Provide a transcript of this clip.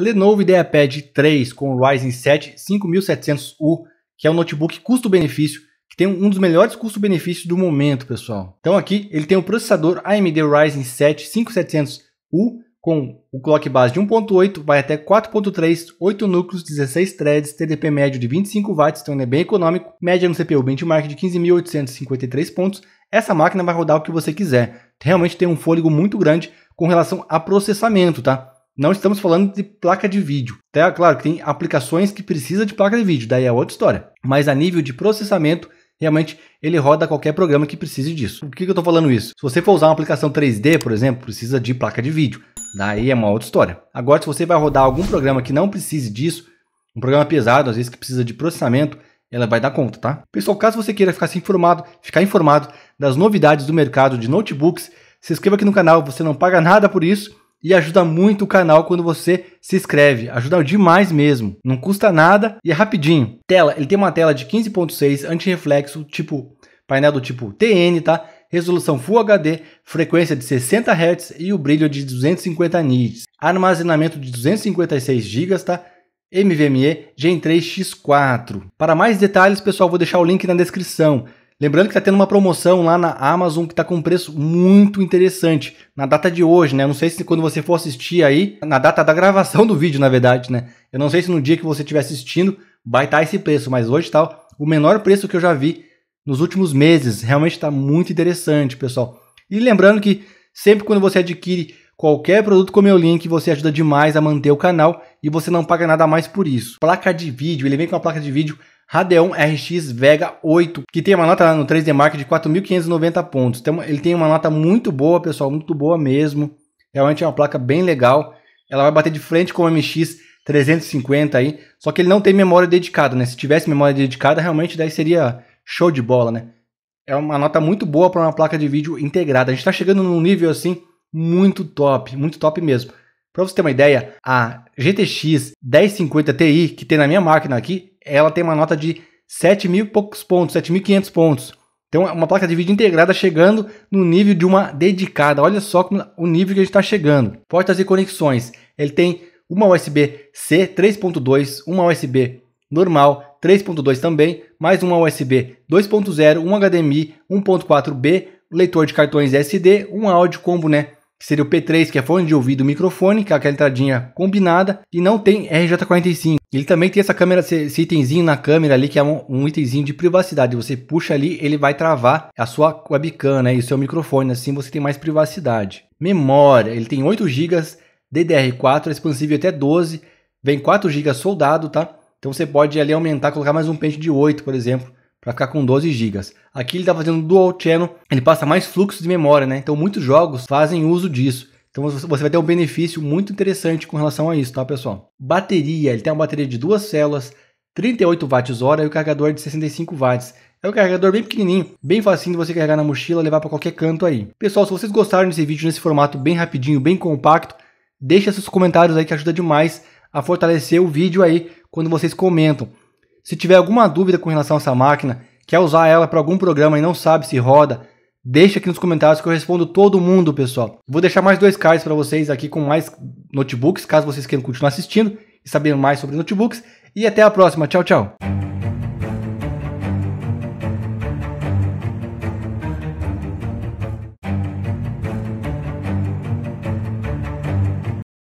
Lenovo IdeaPad 3 com o Ryzen 7 5700U, que é um notebook custo-benefício, que tem um dos melhores custo-benefícios do momento, pessoal. Então aqui ele tem o um processador AMD Ryzen 7 5700U com o clock base de 1.8, vai até 4.3, 8 núcleos, 16 threads, TDP médio de 25 watts, então ele é bem econômico, média no CPU benchmark de 15.853 pontos. Essa máquina vai rodar o que você quiser. Realmente tem um fôlego muito grande com relação a processamento, tá? Não estamos falando de placa de vídeo. até tá? Claro que tem aplicações que precisa de placa de vídeo, daí é outra história. Mas a nível de processamento, realmente ele roda qualquer programa que precise disso. Por que, que eu estou falando isso? Se você for usar uma aplicação 3D, por exemplo, precisa de placa de vídeo. Daí é uma outra história. Agora, se você vai rodar algum programa que não precise disso, um programa pesado, às vezes que precisa de processamento, ela vai dar conta, tá? Pessoal, caso você queira ficar informado, ficar informado das novidades do mercado de notebooks, se inscreva aqui no canal, você não paga nada por isso e ajuda muito o canal quando você se inscreve. Ajuda demais mesmo. Não custa nada e é rapidinho. Tela, ele tem uma tela de 15.6 anti-reflexo, tipo painel do tipo TN, tá? Resolução Full HD, frequência de 60 Hz e o brilho de 250 nits. Armazenamento de 256 GB, tá? NVMe Gen 3 X4. Para mais detalhes, pessoal, vou deixar o link na descrição. Lembrando que está tendo uma promoção lá na Amazon que está com um preço muito interessante. Na data de hoje, né? não sei se quando você for assistir aí, na data da gravação do vídeo, na verdade, né? Eu não sei se no dia que você estiver assistindo vai estar tá esse preço, mas hoje está o menor preço que eu já vi nos últimos meses. Realmente está muito interessante, pessoal. E lembrando que sempre quando você adquire qualquer produto com meu link, você ajuda demais a manter o canal e você não paga nada mais por isso. Placa de vídeo, ele vem com uma placa de vídeo Radeon RX Vega 8, que tem uma nota lá no 3D Mark de 4.590 pontos. Ele tem uma nota muito boa, pessoal, muito boa mesmo. Realmente é uma placa bem legal. Ela vai bater de frente com o MX 350 aí, só que ele não tem memória dedicada, né? Se tivesse memória dedicada, realmente daí seria show de bola, né? É uma nota muito boa para uma placa de vídeo integrada. A gente está chegando num nível assim muito top, muito top mesmo. Para você ter uma ideia, a GTX 1050 Ti que tem na minha máquina aqui, ela tem uma nota de 7 mil e poucos pontos, 7.500 pontos. Então, uma placa de vídeo integrada chegando no nível de uma dedicada. Olha só como, o nível que a gente está chegando. Portas e conexões. Ele tem uma USB-C 3.2, uma USB normal 3.2 também, mais uma USB 2.0, um HDMI 1.4B, leitor de cartões SD, um áudio combo, né? Que seria o P3, que é fone de ouvido, microfone, que é aquela entradinha combinada, e não tem RJ45. Ele também tem essa câmera, esse itemzinho na câmera ali, que é um, um itemzinho de privacidade. Você puxa ali, ele vai travar a sua webcam, né? E o seu microfone, assim você tem mais privacidade. Memória, ele tem 8 GB DDR4, é expansível até 12, vem 4 GB soldado, tá? Então você pode ali aumentar, colocar mais um pente de 8, por exemplo, para ficar com 12 GB. Aqui ele está fazendo dual channel, ele passa mais fluxo de memória, né? Então muitos jogos fazem uso disso. Então você vai ter um benefício muito interessante com relação a isso, tá, pessoal? Bateria, ele tem uma bateria de duas células, 38 watts-hora e o carregador é de 65 watts. É um carregador bem pequenininho, bem facinho de você carregar na mochila, levar para qualquer canto aí. Pessoal, se vocês gostaram desse vídeo nesse formato bem rapidinho, bem compacto, deixa seus comentários aí que ajuda demais a fortalecer o vídeo aí quando vocês comentam. Se tiver alguma dúvida com relação a essa máquina, quer usar ela para algum programa e não sabe se roda, Deixa aqui nos comentários que eu respondo todo mundo, pessoal. Vou deixar mais dois cards para vocês aqui com mais notebooks, caso vocês queiram continuar assistindo e saber mais sobre notebooks. E até a próxima. Tchau, tchau.